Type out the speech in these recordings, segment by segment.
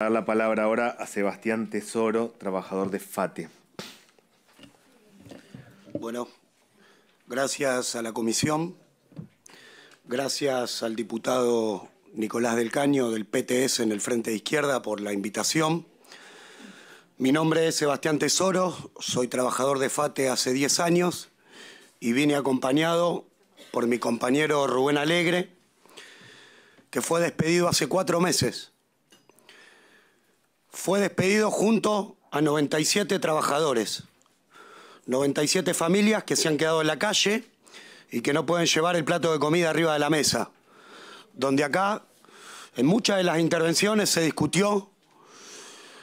dar la palabra ahora a Sebastián Tesoro, trabajador de FATE. Bueno, gracias a la comisión, gracias al diputado Nicolás del Caño del PTS en el Frente de Izquierda por la invitación. Mi nombre es Sebastián Tesoro, soy trabajador de FATE hace 10 años y vine acompañado por mi compañero Rubén Alegre, que fue despedido hace cuatro meses fue despedido junto a 97 trabajadores, 97 familias que se han quedado en la calle y que no pueden llevar el plato de comida arriba de la mesa, donde acá en muchas de las intervenciones se discutió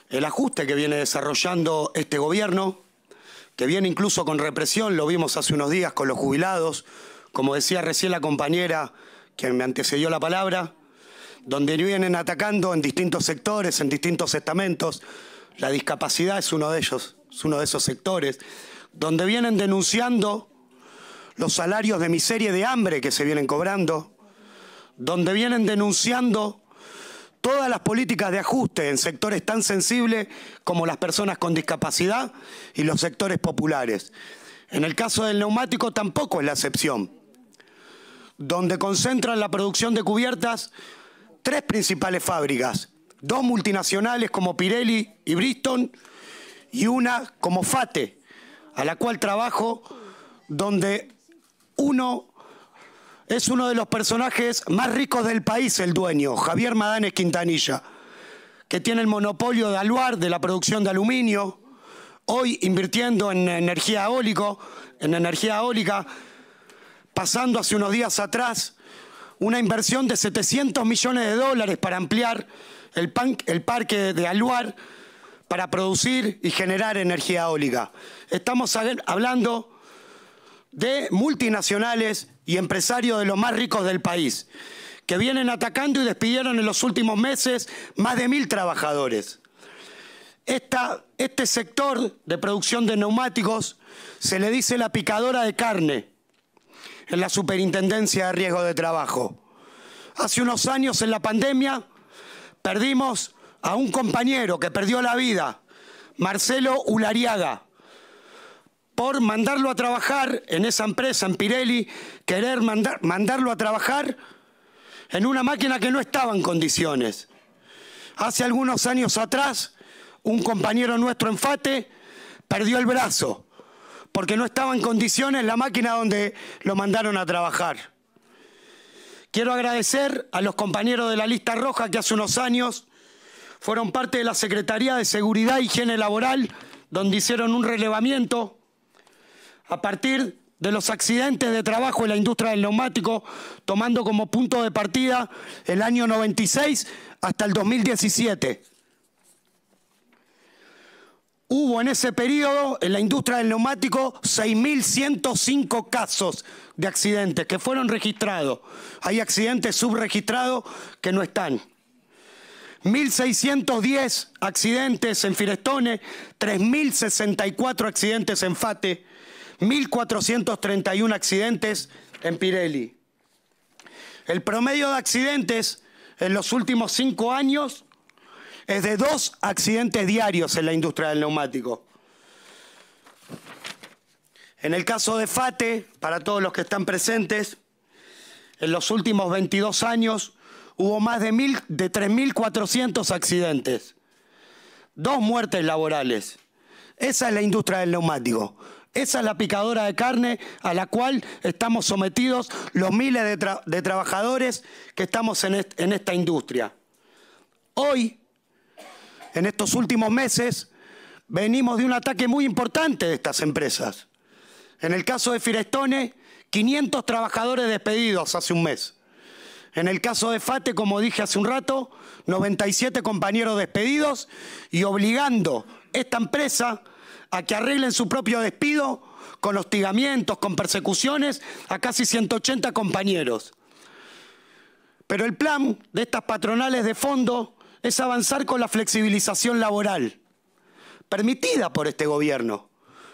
el ajuste que viene desarrollando este gobierno, que viene incluso con represión, lo vimos hace unos días con los jubilados, como decía recién la compañera quien me antecedió la palabra, donde vienen atacando en distintos sectores, en distintos estamentos. La discapacidad es uno de ellos, es uno de esos sectores, donde vienen denunciando los salarios de miseria y de hambre que se vienen cobrando, donde vienen denunciando todas las políticas de ajuste en sectores tan sensibles como las personas con discapacidad y los sectores populares. En el caso del neumático tampoco es la excepción, donde concentran la producción de cubiertas tres principales fábricas, dos multinacionales como Pirelli y Bristol y una como FATE, a la cual trabajo, donde uno es uno de los personajes más ricos del país, el dueño, Javier Madanes Quintanilla, que tiene el monopolio de Aluar, de la producción de aluminio, hoy invirtiendo en energía en energía eólica, pasando hace unos días atrás una inversión de 700 millones de dólares para ampliar el, parque de Aluar para producir y generar energía eólica. Estamos hablando de multinacionales y empresarios de los más ricos del país, que vienen atacando y despidieron en los últimos meses más de mil trabajadores. este sector de producción de neumáticos se le dice la picadora de carne en la Superintendencia de Riesgo de Trabajo. Hace unos años en la pandemia perdimos a un compañero que perdió la vida, Marcelo Ulariaga, por mandarlo a trabajar en esa empresa, en Pirelli, querer mandarlo a trabajar en una máquina que no estaba en condiciones. Hace algunos años atrás, un compañero nuestro en FATE perdió el brazo porque no estaba en condiciones la máquina donde lo mandaron a trabajar. Quiero agradecer a los compañeros de la lista roja que hace unos años fueron parte de la Secretaría de Seguridad y Higiene Laboral, donde hicieron un relevamiento a partir de los accidentes de trabajo en la industria del neumático, tomando como punto de partida el año 96 hasta el 2017. Hubo en ese periodo en la industria del neumático 6.105 casos de accidentes que fueron registrados. Hay accidentes subregistrados que no están. 1.610 accidentes en Firestone, 3.064 accidentes en Fate, 1.431 accidentes en Pirelli. El promedio de accidentes en los últimos cinco años es de dos accidentes diarios en la industria del neumático. En el caso de FATE, para todos los que están presentes, en los últimos 22 años hubo más de, de 3.400 accidentes, dos muertes laborales. Esa es la industria del neumático. Esa es la picadora de carne a la cual estamos sometidos los miles de, trabajadores que estamos en, en esta industria. Hoy en estos últimos meses venimos de un ataque muy importante de estas empresas. En el caso de Firestone, 500 trabajadores despedidos hace un mes. En el caso de FATE, como dije hace un rato, 97 compañeros despedidos y obligando esta empresa a que arreglen su propio despido con hostigamientos, con persecuciones a casi 180 compañeros. Pero el plan de estas patronales de fondo es avanzar con la flexibilización laboral, permitida por este gobierno,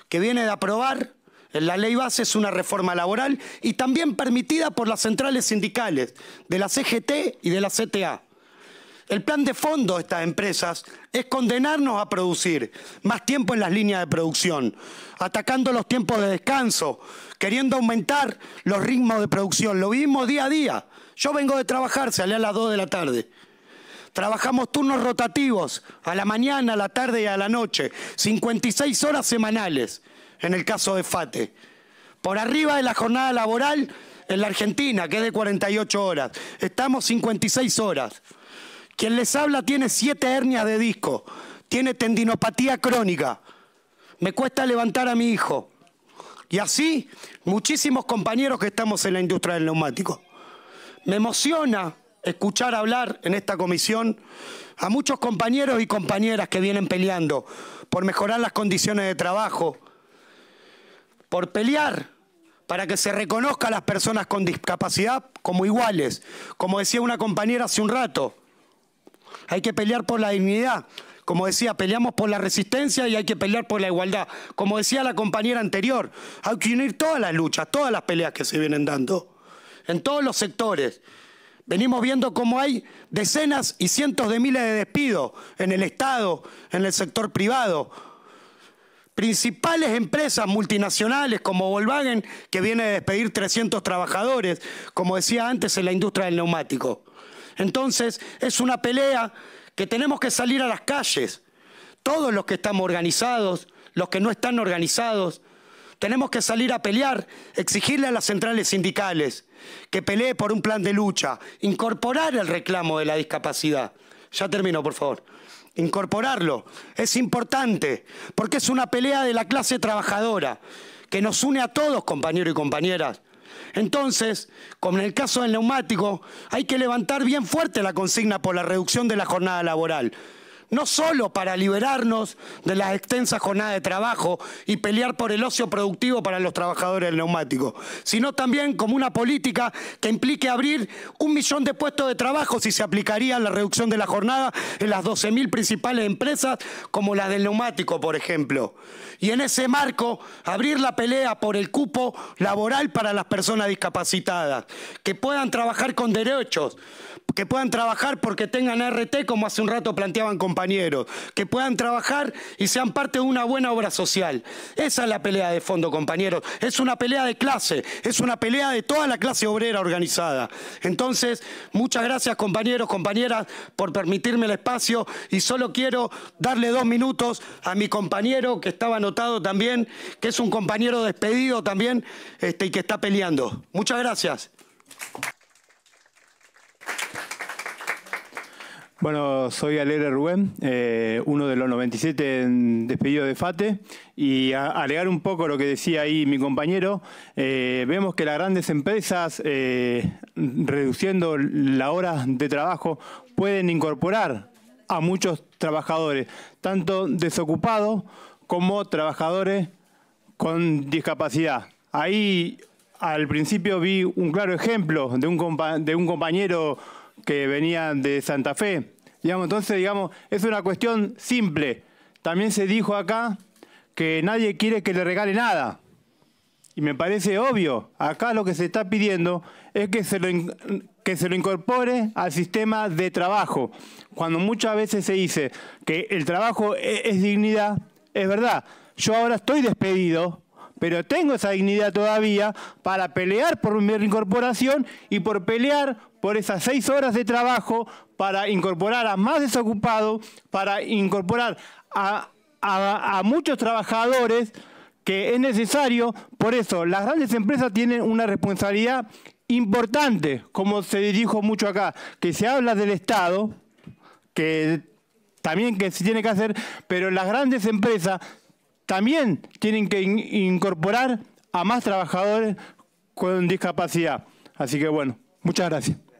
que viene de aprobar en la ley base es una reforma laboral y también permitida por las centrales sindicales de la CGT y de la CTA. El plan de fondo de estas empresas es condenarnos a producir más tiempo en las líneas de producción, atacando los tiempos de descanso, queriendo aumentar los ritmos de producción. Lo vivimos día a día. Yo vengo de trabajar, salí a las 2 de la tarde. Trabajamos turnos rotativos, a la mañana, a la tarde y a la noche, 56 horas semanales, en el caso de FATE. Por arriba de la jornada laboral en la Argentina, que es de 48 horas. Estamos 56 horas. Quien les habla tiene 7 hernias de disco, tiene tendinopatía crónica. Me cuesta levantar a mi hijo. Y así, muchísimos compañeros que estamos en la industria del neumático. Me emociona escuchar hablar en esta comisión a muchos compañeros y compañeras que vienen peleando por mejorar las condiciones de trabajo, por pelear para que se reconozca a las personas con discapacidad como iguales. Como decía una compañera hace un rato, hay que pelear por la dignidad. Como decía, peleamos por la resistencia y hay que pelear por la igualdad. Como decía la compañera anterior, hay que unir todas las luchas, todas las peleas que se vienen dando, en todos los sectores. Venimos viendo cómo hay decenas y cientos de miles de despidos en el Estado, en el sector privado. Principales empresas multinacionales como Volkswagen, que viene a despedir 300 trabajadores, como decía antes, en la industria del neumático. Entonces, es una pelea que tenemos que salir a las calles. Todos los que estamos organizados, los que no están organizados, tenemos que salir a pelear, exigirle a las centrales sindicales que pelee por un plan de lucha, incorporar el reclamo de la discapacidad. Ya termino, por favor. Incorporarlo es importante porque es una pelea de la clase trabajadora que nos une a todos, compañeros y compañeras. Entonces, como en el caso del neumático, hay que levantar bien fuerte la consigna por la reducción de la jornada laboral no solo para liberarnos de las extensas jornadas de trabajo y pelear por el ocio productivo para los trabajadores del neumático, sino también como una política que implique abrir un millón de puestos de trabajo si se aplicaría la reducción de la jornada en las 12.000 principales empresas como las del neumático, por ejemplo. Y en ese marco, abrir la pelea por el cupo laboral para las personas discapacitadas, que puedan trabajar con derechos, que puedan trabajar porque tengan RT, como hace un rato planteaban compañeros compañeros, que puedan trabajar y sean parte de una buena obra social. Esa es la pelea de fondo, compañeros. Es una pelea de clase, es una pelea de toda la clase obrera organizada. Entonces, muchas gracias, compañeros, compañeras, por permitirme el espacio y solo quiero darle dos minutos a mi compañero que estaba anotado también, que es un compañero despedido también este, y que está peleando. Muchas gracias. Bueno, soy Alegre Rubén, eh, uno de los 97 despedidos de FATE, y a, agregar un poco lo que decía ahí mi compañero, eh, vemos que las grandes empresas, eh, reduciendo la hora de trabajo, pueden incorporar a muchos trabajadores, tanto desocupados como trabajadores con discapacidad. Ahí al principio vi un claro ejemplo de un, de un compañero que venían de Santa Fe. Digamos, entonces, digamos, es una cuestión simple. También se dijo acá que nadie quiere que le regale nada. Y me parece obvio, acá lo que se está pidiendo es que se lo, que se lo incorpore al sistema de trabajo. Cuando muchas veces se dice que el trabajo e, es dignidad, es verdad. Yo ahora estoy despedido, pero tengo esa dignidad todavía para pelear por mi reincorporación y por pelear por esas seis horas de trabajo para incorporar a más desocupados, para incorporar a, muchos trabajadores que es necesario. Por eso, las grandes empresas tienen una responsabilidad importante, como se dijo mucho acá, que se habla del Estado, que también que se tiene que hacer, pero las grandes empresas también tienen que incorporar a más trabajadores con discapacidad. Así que bueno, muchas gracias.